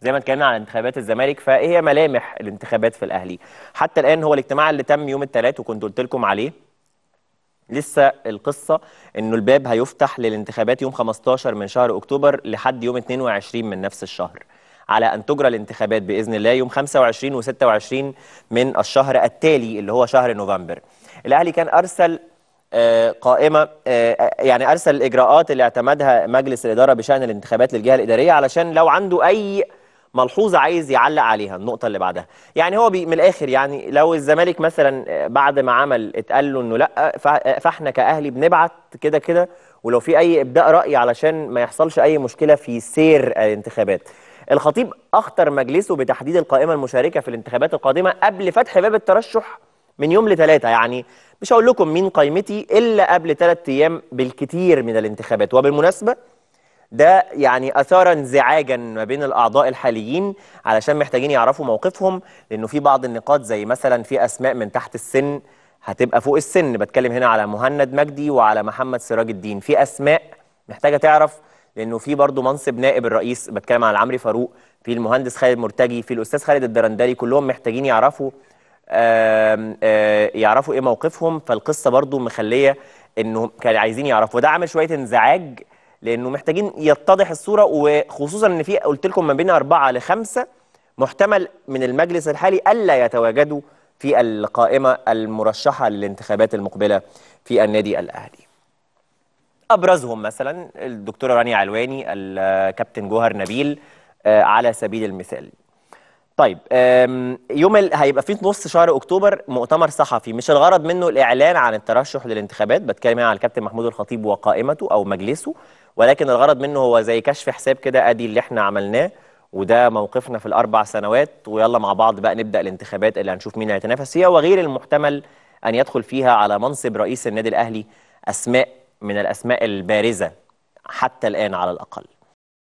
زي ما اتكلمنا عن انتخابات الزمالك فايه هي ملامح الانتخابات في الاهلي حتى الان هو الاجتماع اللي تم يوم الثلاث وكنت قلت لكم عليه لسه القصه انه الباب هيفتح للانتخابات يوم 15 من شهر اكتوبر لحد يوم 22 من نفس الشهر على ان تجرى الانتخابات باذن الله يوم 25 و26 من الشهر التالي اللي هو شهر نوفمبر الاهلي كان ارسل آه، قائمة آه، آه، يعني أرسل الإجراءات اللي اعتمدها مجلس الإدارة بشأن الانتخابات للجهة الإدارية علشان لو عنده أي ملحوظه عايز يعلق عليها النقطه اللي بعدها يعني هو بي من الاخر يعني لو الزمالك مثلا آه، بعد ما عمل اتقال له انه لا آه، فاحنا كاهلي بنبعت كده كده ولو في اي ابداء راي علشان ما يحصلش اي مشكله في سير آه، الانتخابات الخطيب اخطر مجلسه بتحديد القائمه المشاركه في الانتخابات القادمه قبل فتح باب الترشح من يوم لثلاثه يعني مش هقول لكم مين قائمتي الا قبل ثلاث ايام بالكتير من الانتخابات وبالمناسبه ده يعني اثار انزعاجا ما بين الاعضاء الحاليين علشان محتاجين يعرفوا موقفهم لانه في بعض النقاط زي مثلا في اسماء من تحت السن هتبقى فوق السن بتكلم هنا على مهند مجدي وعلى محمد سراج الدين في اسماء محتاجه تعرف لانه في برضه منصب نائب الرئيس بتكلم على عمرو فاروق في المهندس خالد مرتجي في الاستاذ خالد الدرندلي كلهم محتاجين يعرفوا يعرفوا ايه موقفهم فالقصه برضه مخليه انه كانوا عايزين يعرفوا وده عامل شويه انزعاج لانه محتاجين يتضح الصوره وخصوصا ان في قلت لكم ما بين اربعه لخمسه محتمل من المجلس الحالي الا يتواجدوا في القائمه المرشحه للانتخابات المقبله في النادي الاهلي. ابرزهم مثلا الدكتوره رانيا علواني الكابتن جوهر نبيل آه، على سبيل المثال. طيب يوم ال... هيبقى في نص شهر اكتوبر مؤتمر صحفي مش الغرض منه الاعلان عن الترشح للانتخابات بتكلم هنا يعني على الكابتن محمود الخطيب وقائمته او مجلسه ولكن الغرض منه هو زي كشف حساب كده ادي اللي احنا عملناه وده موقفنا في الاربع سنوات ويلا مع بعض بقى نبدا الانتخابات اللي هنشوف مين هيتنافس فيها وغير المحتمل ان يدخل فيها على منصب رئيس النادي الاهلي اسماء من الاسماء البارزه حتى الان على الاقل